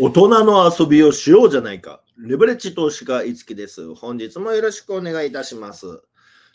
大人の遊びをしようじゃないか。レバレッジ投資家いつきです。本日もよろしくお願いいたします。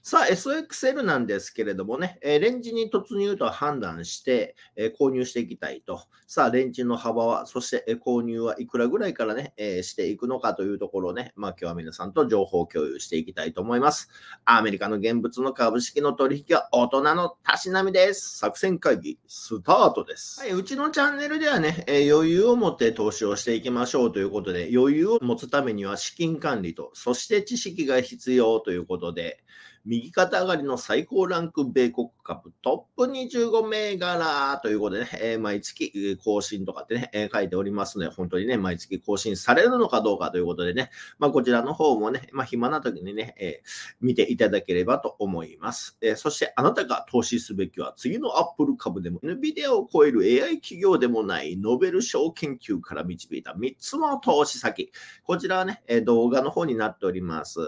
さあ、SXL なんですけれどもね、えレンジに突入と判断して、え購入していきたいと。さあ、レンジの幅は、そして、え購入はいくらぐらいからね、えしていくのかというところをね、まあ今日は皆さんと情報共有していきたいと思います。アメリカの現物の株式の取引は大人のたしなみです。作戦会議、スタートです。はい、うちのチャンネルではね、え余裕を持って投資をしていきましょうということで、余裕を持つためには資金管理と、そして知識が必要ということで、右肩上がりの最高ランク米国株トップ25銘柄ということでね、え毎月更新とかってね、え書いておりますので、本当にね、毎月更新されるのかどうかということでね、まあ、こちらの方もね、まあ、暇な時にね、えー、見ていただければと思います、えー、そしてあなたが投資すべきは次のアップル株でも NVIDIA を超える AI 企業でもないノベル賞研究から導いた3つの投資先。こちらはね、え動画の方になっております。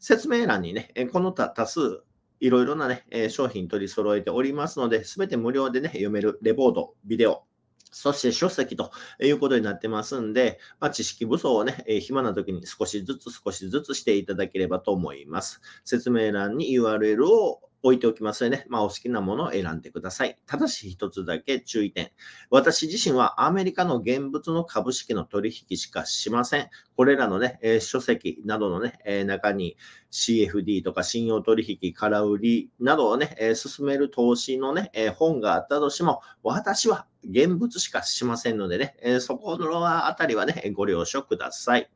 説明欄にね、この他多数、いろいろなね、商品取り揃えておりますので、すべて無料でね、読めるレポート、ビデオ、そして書籍ということになってますんで、まあ、知識不足をね、え暇な時に少しずつ少しずつしていただければと思います。説明欄に URL を置いておきますで、ね、まあ、お好きなものを選んでください。ただし一つだけ注意点。私自身はアメリカの現物の株式の取引しかしません。これらのね、えー、書籍などのね、えー、中に CFD とか信用取引、空売りなどをね、えー、進める投資のね、え本があったとしても、私は現物しかしませんのでね、えそこのあたりはね、ご了承ください。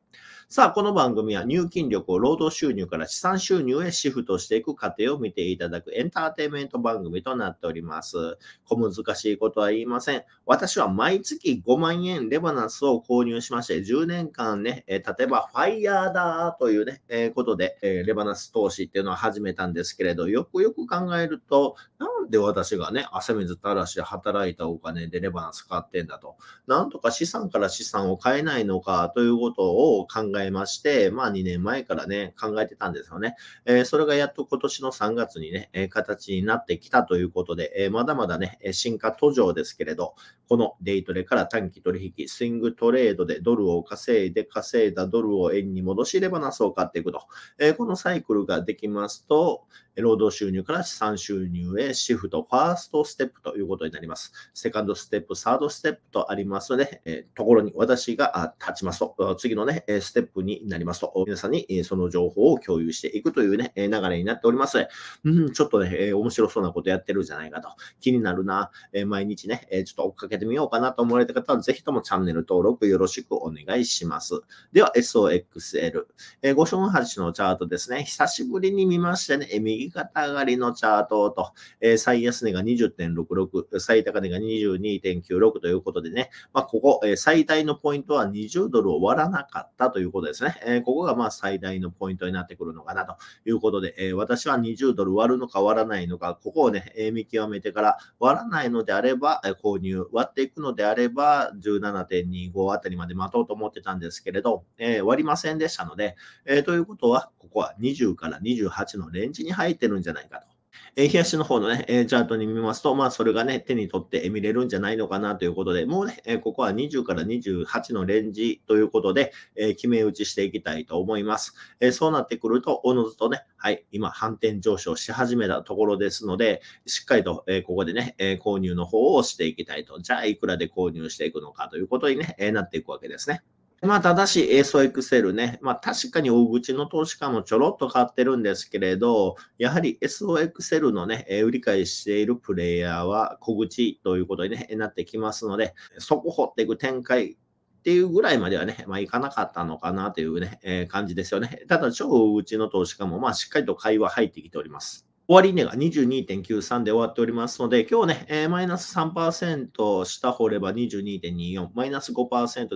さあ、この番組は入金力を労働収入から資産収入へシフトしていく過程を見ていただくエンターテインメント番組となっております。小難しいことは言いません。私は毎月5万円レバナンスを購入しまして、10年間ね、え例えばファイヤーだというね、えことで、えレバナンス投資っていうのを始めたんですけれど、よくよく考えると、なんで私がね、汗水垂らして働いたお金でレバナンス買ってんだと。なんとか資産から資産を買えないのかということを考ええまして、まあ2年前からね、考えてたんですよね。えー、それがやっと今年の3月にね、え形になってきたということで、えまだまだね、進化途上ですけれど、このデイトレから短期取引、スイングトレードでドルを稼いで稼いだドルを円に戻しばなそを買っていくと、えー、このサイクルができますと、労働収入から資産収入へシフト、ファーストステップということになります。セカンドステップ、サードステップとありますので、えー、ところに私が立ちますと、次のね、ステップになりますと、皆さんにその情報を共有していくというね、流れになっております。うん、ちょっとね、面白そうなことやってるじゃないかと、気になるな、毎日ね、ちょっと追っかけててみようかなと思われた方は、ぜひともチャンネル登録よろしくお願いします。では、SOXL。えー、5勝8のチャートですね。久しぶりに見ましてね、右肩上がりのチャートと、えー、最安値が20.66、最高値が22.96ということでね、まあ、ここ、えー、最大のポイントは20ドルを割らなかったということですね。えー、ここがまあ最大のポイントになってくるのかなということで、えー、私は20ドル割るのか割らないのか、ここをね、え見極めてから割らないのであれば、え購入、割っていくのであれば、17.25あたりまで待とうと思ってたんですけれど、えー、割りませんでしたので、えー、ということは、ここは20から28のレンジに入ってるんじゃないかと。えー、東の方のね、えー、チャートに見ますと、まあ、それがね、手に取って見れるんじゃないのかなということで、もうね、えー、ここは20から28のレンジということで、えー、決め打ちしていきたいと思います。えそうなってくると、おのずとね、はい、今、反転上昇し始めたところですので、しっかりと、えここでね、え購入の方をしていきたいと。じゃあ、いくらで購入していくのかということに、ねえなっていくわけですね。まあ、ただし、エーソエクセルね。まあ、確かに大口の投資家もちょろっと買ってるんですけれど、やはり SO エクセルのね、売り買いしているプレイヤーは小口ということに、ね、なってきますので、そこ掘っていく展開、っていうぐらいまではね、まあ、いかなかったのかなというね、えー、感じですよね。ただ、超大口の投資家も、まあ、しっかりと会話入ってきております。終わり値が22.93で終わっておりますので、今日ね、えー、マイナス3%下掘れば22.24、マイナス5%で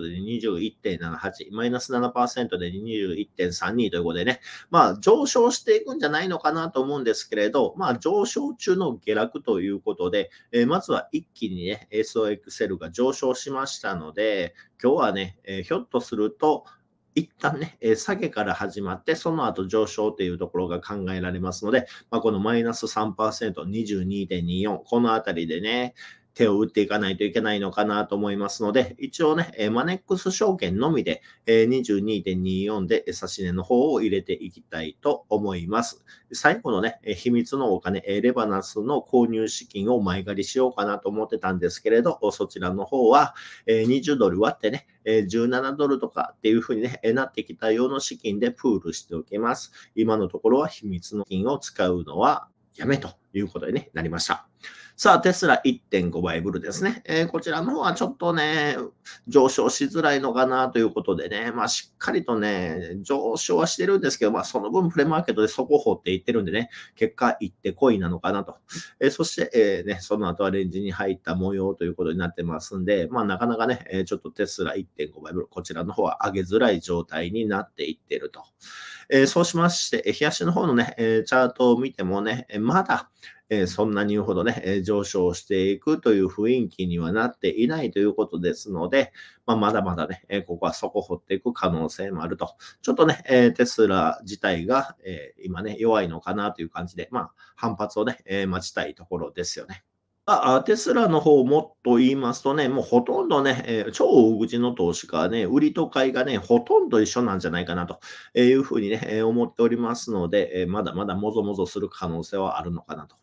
21.78、マイナス7%で21.32ということでね、まあ上昇していくんじゃないのかなと思うんですけれど、まあ上昇中の下落ということで、えー、まずは一気にね、SOXL が上昇しましたので、今日はね、えー、ひょっとすると、一旦ね、え下げから始まって、その後上昇というところが考えられますので、まあ、このマイナス3%、22.24、このあたりでね、手を打っていかないといけないのかなと思いますので、一応ね、マネックス証券のみで22.24で指値の方を入れていきたいと思います。最後のね、秘密のお金、レバナスの購入資金を前借りしようかなと思ってたんですけれど、そちらの方は20ドル割ってね、17ドルとかっていうふうに、ね、なってきたような資金でプールしておきます。今のところは秘密の金を使うのはやめということになりました。さあ、テスラ1.5倍ブルですね。えー、こちらの方はちょっとね、上昇しづらいのかなということでね、まあ、しっかりとね、上昇はしてるんですけど、まあ、その分プレマーケットで底方って言ってるんでね、結果行ってこいなのかなと。えー、そして、えー、ね、その後はレンジに入った模様ということになってますんで、まあ、なかなかね、えちょっとテスラ1.5倍ブル、こちらの方は上げづらい状態になっていってると。えそうしまして、冷やしの方のね、チャートを見てもね、まだ、えそんなに言うほどね、え上昇していくという雰囲気にはなっていないということですので、まあ、まだまだね、えここは底掘っていく可能性もあると。ちょっとね、えテスラ自体が、え今ね、弱いのかなという感じで、まあ、反発をね、え待ちたいところですよね。あテスラの方もっと言いますとね、もうほとんどね、えー、超大口の投資家はね、売りと買いがね、ほとんど一緒なんじゃないかなというふうにね、思っておりますので、まだまだもぞもぞする可能性はあるのかなと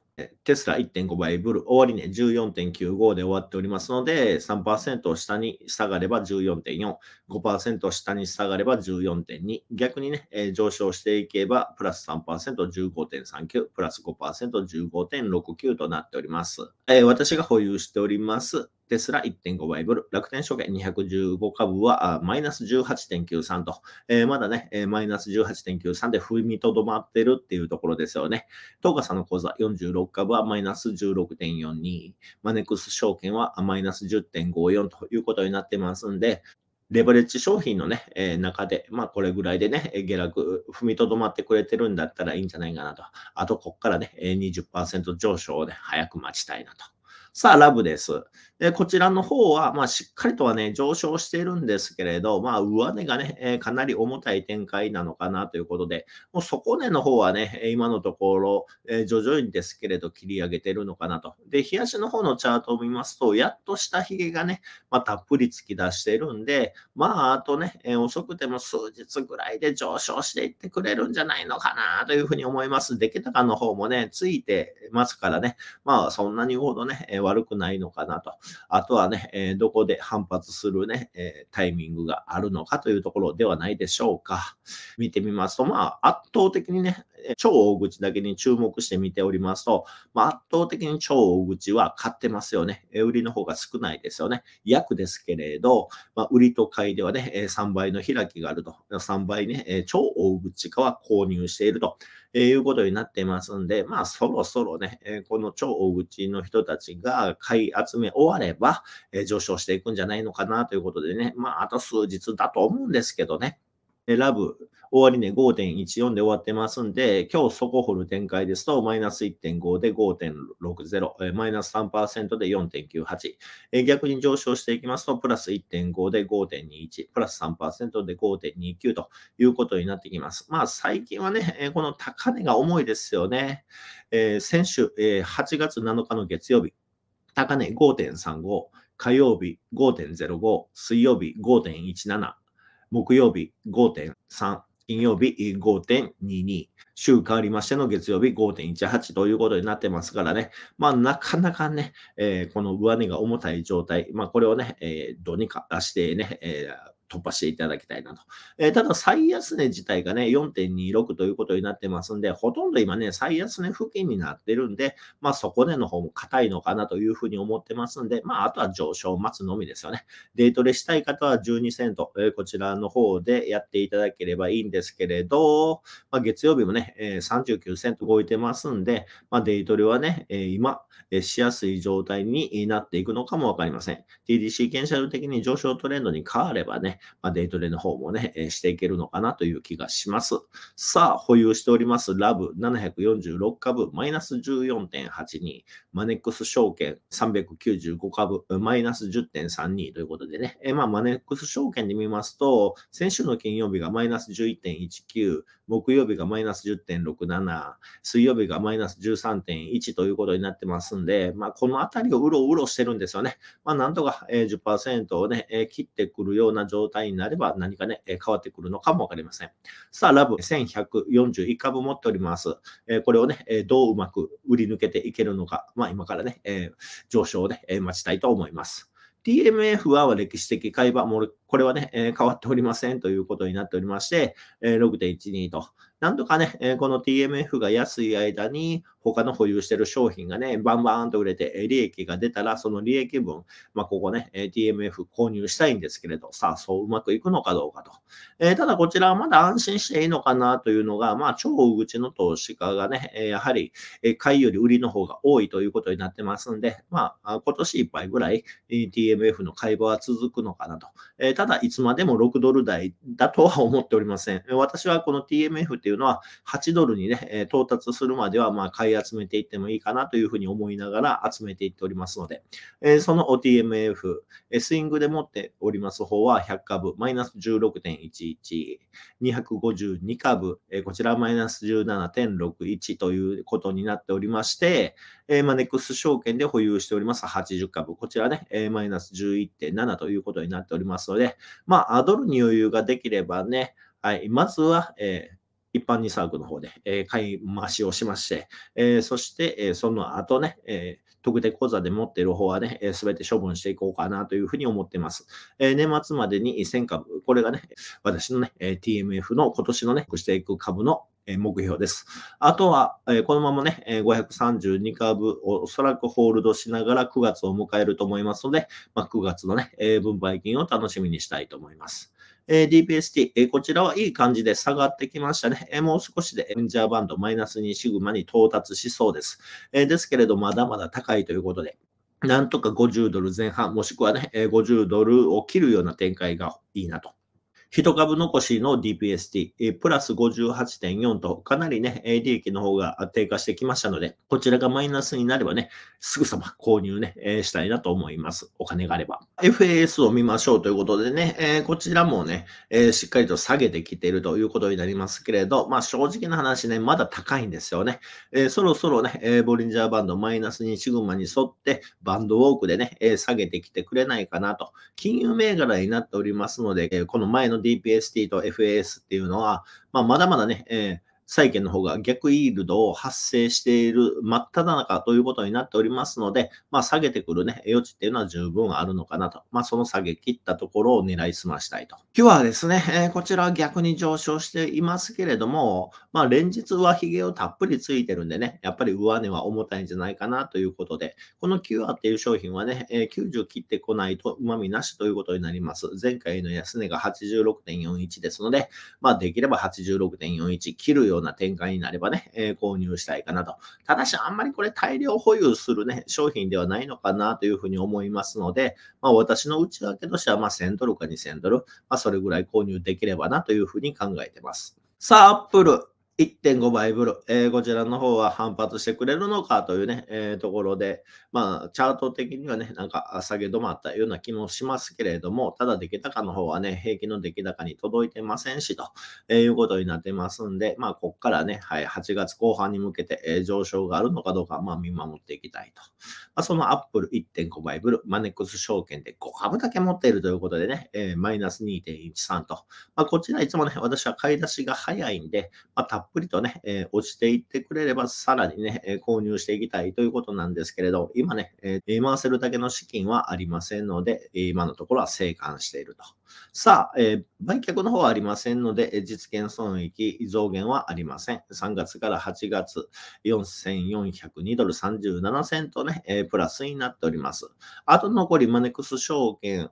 テスラ1.5倍、ブル、終わ値、ね、14.95で終わっておりますので、3%下に下がれば14.4、5%下に下がれば14.2、逆にね、えー、上昇していけば、プラス 3%15.39、プラス 5%15.69 となっております、えー、私が保有しております、テスラ1.5倍ブル、楽天証券215株はマイナス18.93と、えー、まだね、マイナス18.93で踏みとどまってるっていうところですよね。東華さんの口座46株はマイナス16.42、マネックス証券はマイナス10.54ということになってますんで、レバレッジ商品のね、えー、中で、まあこれぐらいでね、下落、踏みとどまってくれてるんだったらいいんじゃないかなと。あと、こっからね、20%上昇で早く待ちたいなと。さあ、ラブです。で、こちらの方は、まあ、しっかりとはね、上昇しているんですけれど、まあ、上値がね、えかなり重たい展開なのかなということで、もう底値の方はね、今のところ、え徐々にですけれど、切り上げてるのかなと。で、冷やしの方のチャートを見ますと、やっと下髭がね、まあ、たっぷり突き出してるんで、まあ、あとね、え遅くても数日ぐらいで上昇していってくれるんじゃないのかなというふうに思います。出来高の方もね、ついてますからね、まあ、そんなにほどね、悪くないのかなと。あとはね、えー、どこで反発するね、えー、タイミングがあるのかというところではないでしょうか。見てみますと、まあ、圧倒的にね、超大口だけに注目して見ておりますと、まあ、圧倒的に超大口は買ってますよね。売りの方が少ないですよね。約ですけれど、まあ、売りと買いではね、3倍の開きがあると。3倍ね、超大口化は購入していると。いうことになってますんで、まあそろそろね、この超大口の人たちが買い集め終われば、上昇していくんじゃないのかなということでね、まああと数日だと思うんですけどね。ラブ、終わり値5.14で終わってますんで、今日そこ掘る展開ですと、マイナス1.5で5.60、マイナス3%で4.98、逆に上昇していきますと、プラス1.5で5.21、プラス3%で5.29ということになってきます。まあ、最近はね、この高値が重いですよね。えー、先週、えー、8月7日の月曜日、高値5.35、火曜日5.05、水曜日5.17、木曜日5.3、金曜日5.22、週変わりましての月曜日5.18ということになってますからね、まあなかなかね、えー、この上値が重たい状態、まあこれをね、えー、どうにかしてね、えー突破していただきたいなと。えー、ただ、最安値自体がね、4.26ということになってますんで、ほとんど今ね、最安値付近になってるんで、まあ、そこでの方も硬いのかなというふうに思ってますんで、まあ、あとは上昇を待つのみですよね。デートレしたい方は12セント、えー、こちらの方でやっていただければいいんですけれど、まあ、月曜日もね、えー、39セント動いてますんで、まあ、デートレはね、え今、えしやすい状態になっていくのかもわかりません。TDC 検証的に上昇トレンドに変わればね、まあ、デイトレの方もね、えしていけるのかなという気がします。さあ、保有しておりますラブ746株、マイナス14.82、マネックス証券395株、マイナス10.32ということでね、えまあ、マネックス証券で見ますと、先週の金曜日がマイナス11.19、木曜日がマイナス10.67、水曜日がマイナス13.1ということになってますんで、まあ、このあたりをうろうろしてるんですよね。まあ、なんとか、えー、10%をね、え切ってくるような状状態になれば何かね、変わってくるのかもわかりません。さあ、ラブ1141株持っております。これをね、どううまく売り抜けていけるのか、まあ今からね、上昇をね、待ちたいと思います。TMF は歴史的買い場、もこれはね、え変わっておりませんということになっておりまして、え6.12と。なんとかね、えこの TMF が安い間に他の保有してる商品がね、バンバーンと売れて、利益が出たら、その利益分、まあ、ここね、TMF 購入したいんですけれど、さあ、そううまくいくのかどうかと。えー、ただ、こちらはまだ安心していいのかなというのが、まあ、超大口の投資家がね、やはり、買いより売りの方が多いということになってますんで、まあ、今年いっぱいぐらい TMF の買い場は続くのかなと。えー、ただ、いつまでも6ドル台だとは思っておりません。私はこの TMF っていうのは、8ドルにね、到達するまでは、まあ、買い集めていってもいいかなというふうに思いながら集めていっておりますので、えその OTMF、スイングで持っております方は100株、マイナス16.11、252株、こちらマイナス17.61ということになっておりまして、えー、まネックス証券で保有しております80株、こちらね、えー、マイナス11.7ということになっておりますので、まあ、ドルに余裕ができればね、はい、まずは、えー一般にサークの方で、えー、買い増しをしまして、えー、そして、えー、その後ね、えー、特定口座で持っている方はね、す、え、べ、て処分していこうかなというふうに思っています。えー、年末までに1000株、これがね、私のね、TMF の今年のね、していく株の目標です。あとは、えー、このままね、えー、532株をおそらくホールドしながら9月を迎えると思いますので、まあ、9月のね、えー、分配金を楽しみにしたいと思います。えー、DPST、えー、こちらはいい感じで下がってきましたね。えー、もう少しでエンジャーバンドマイナス2シグマに到達しそうです。えですけれど、まだまだ高いということで。なんとか50ドル前半、もしくはね、50ドルを切るような展開がいいなと1株残しの DPST、プラス58.4と、かなりね、利益の方が低下してきましたので、こちらがマイナスになればね、すぐさま購入ね、えしたいなと思います。お金があれば。FAS を見ましょうということでね、えこちらもね、えしっかりと下げてきているということになりますけれど、まあ正直な話ね、まだ高いんですよね。えそろそろね、えボリンジャーバンドマイナス2シグマに沿って、バンドウォークでね、え下げてきてくれないかなと。金融銘柄になっておりますので、えこの前のの DPST と FAS っていうのは、まあ、まだまだね、え債券の方が逆イールドを発生している真っ只中ということになっておりますので、まあ、下げてくるね、余地っていうのは十分あるのかなと。まあ、その下げ切ったところを狙いすましたいと。今日はですね、えー、こちら逆に上昇していますけれども、まあ、連日上髭をたっぷりついてるんでね、やっぱり上値は重たいんじゃないかなということで、この q アっていう商品はね、えー、90切ってこないと旨味なしということになります。前回の安値が86.41ですので、まあ、できれば86.41切るよような展開になればね、えー、購入したいかなと。ただし、あんまりこれ大量保有するね、商品ではないのかなというふうに思いますので、まあ、私の内訳としては、ま1000ドルか2000ドル、まあ、それぐらい購入できればなというふうに考えてます。さあ、アップル。1.5倍ブル、えー、こちらの方は反発してくれるのかというね、えー、ところで、まあ、チャート的にはね、なんか下げ止まったような気もしますけれども、ただ出来高の方はね、平均の出来高に届いてませんし、と、えー、いうことになってますんで、まあ、ここからね、はい、8月後半に向けて、えー、上昇があるのかどうか、まあ、見守っていきたいと。まあ、そのアップル1.5倍ブル、マネックス証券で5株だけ持っているということでね、マイナス2.13と、まあ、こちらいつもね、私は買い出しが早いんで、まあっぷりとね、えー、落ちていってくれれば、さらにね、え購入していきたいということなんですけれど、今ね、えー、回せるだけの資金はありませんので、今のところは生還していると。さあ、えー、売却の方はありませんので、実現損益増減はありません。3月から8月、4402ドル37セントね、えプラスになっております。あと残りマネックス証券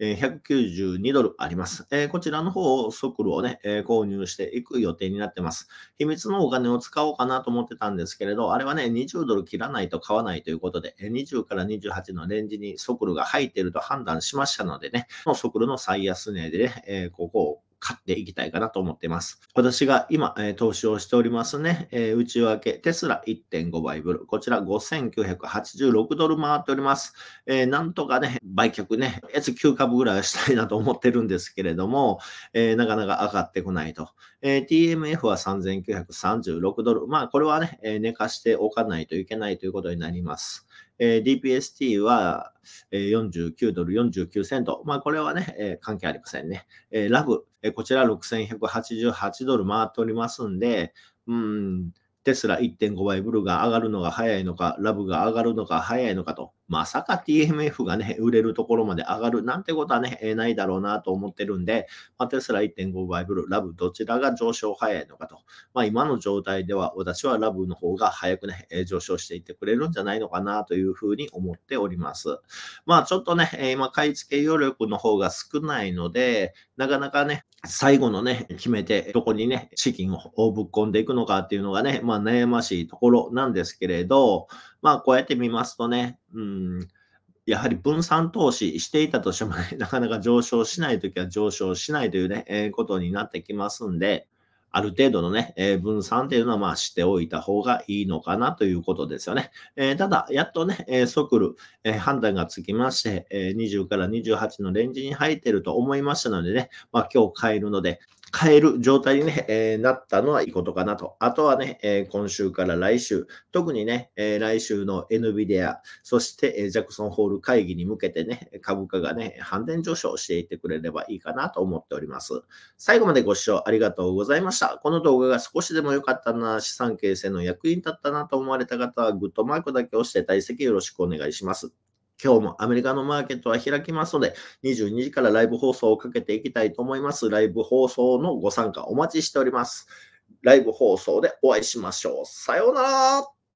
え192ドルあります。えこちらの方をソクルをね、え購入していく予定になってます。秘密のお金を使おうかなと思ってたんですけれど、あれはね、20ドル切らないと買わないということで、20から28のレンジにソクルが入っていると判断しましたのでね、ソクルの最安値で、ね、えここを買っていきたいかなと思っています。私が今、え投資をしておりますね、え内訳、テスラ1.5倍ブル、こちら5986ドル回っております。えなんとかね、売却ね、やつ9株ぐらいはしたいなと思ってるんですけれども、えなかなか上がってこないと。え TMF は3936ドル。まあ、これはね、え寝かしておかないといけないということになります。え DPST は、え49ドル49セント。まあ、これはね、え関係ありませんね。えラブ、えこちら6188ドル回っておりますんで、うん、テスラ1.5倍、ブルが上がるのが早いのか、ラブが上がるのが早いのかと、まさか TMF がね、売れるところまで上がるなんてことはね、えないだろうなと思ってるんで、まあ、テスラ1.5倍、ブル、ラブ、どちらが上昇早いのかと、まあ、今の状態では私はラブの方が早くね、え上昇していってくれるんじゃないのかなというふうに思っております。まあちょっとね、え今買い付け余力の方が少ないので、なかなかね、最後のね、決めて、どこにね、資金をぶっ込んでいくのかっていうのがね、まあ悩ましいところなんですけれど、まあこうやって見ますとね、うん、やはり分散投資していたとしてもね、なかなか上昇しないときは上昇しないというね、えー、ことになってきますんで、ある程度のね、えー、分散っていうのはまあしておいた方がいいのかなということですよね。えー、ただ、やっとね、えー、ソクル、え判断がつきまして、え20から28のレンジに入っていると思いましたのでね、まあ今日変えるので、買える状態にね、えー、なったのはいいことかなと。あとはね、えー、今週から来週、特にね、えー、来週の NVIDIA、そして、えー、ジャクソンホール会議に向けてね、株価がね、反転上昇していってくれればいいかなと思っております。最後までご視聴ありがとうございました。この動画が少しでも良かったな、資産形成の役に立ったなと思われた方は、グッドマークだけ押して退席よろしくお願いします。今日もアメリカのマーケットは開きますので、22時からライブ放送をかけていきたいと思います。ライブ放送のご参加お待ちしております。ライブ放送でお会いしましょう。さようなら